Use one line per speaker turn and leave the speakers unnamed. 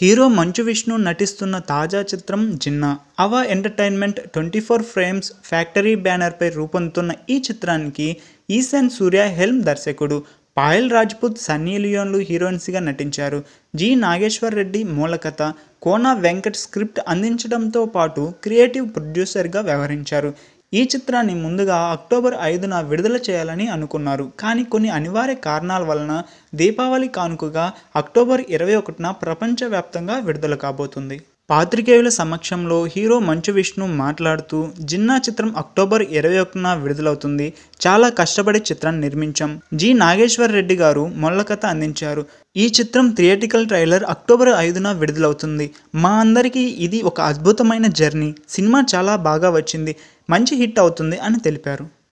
hero మంచు విష్ణు నటిస్తున్న తాజా చిత్రం Jinna AVA Entertainment twenty four Frames Factory బ్యానర్పై రూపొందుతున్న ఈ చిత్రానికి ఈశాన్ సూర్య హెల్మ్ దర్శకుడు పాయల్ రాజ్పుత్ సన్నీ లియోన్లు హీరోయిన్స్గా నటించారు జి నాగేశ్వర్ రెడ్డి మూలకథ కోనా వెంకట్ స్క్రిప్ట్ అందించడంతో పాటు క్రియేటివ్ ప్రొడ్యూసర్గా వ్యవహరించారు ఈ చిత్రాన్ని ముందుగా అక్టోబర్ ఐదున విడుదల చేయాలని అనుకున్నారు కానీ కొన్ని అనివార్య కారణాల వలన దీపావళి కానుకగా అక్టోబర్ ఇరవై ఒకటిన ప్రపంచవ్యాప్తంగా విడుదల కాబోతుంది పాత్రికేయుల సమక్షంలో హీరో మంచు విష్ణు మాట్లాడుతూ జిన్నా చిత్రం అక్టోబర్ ఇరవై ఒకటిన విడుదలవుతుంది చాలా కష్టపడి చిత్రాన్ని నిర్మించాం జి నాగేశ్వర్ రెడ్డి గారు మొల్లకథ అందించారు ఈ చిత్రం థియేటికల్ ట్రైలర్ అక్టోబర్ ఐదున విడుదలవుతుంది మా అందరికీ ఇది ఒక అద్భుతమైన జర్నీ సినిమా చాలా బాగా వచ్చింది మంచి హిట్ అవుతుంది అని తెలిపారు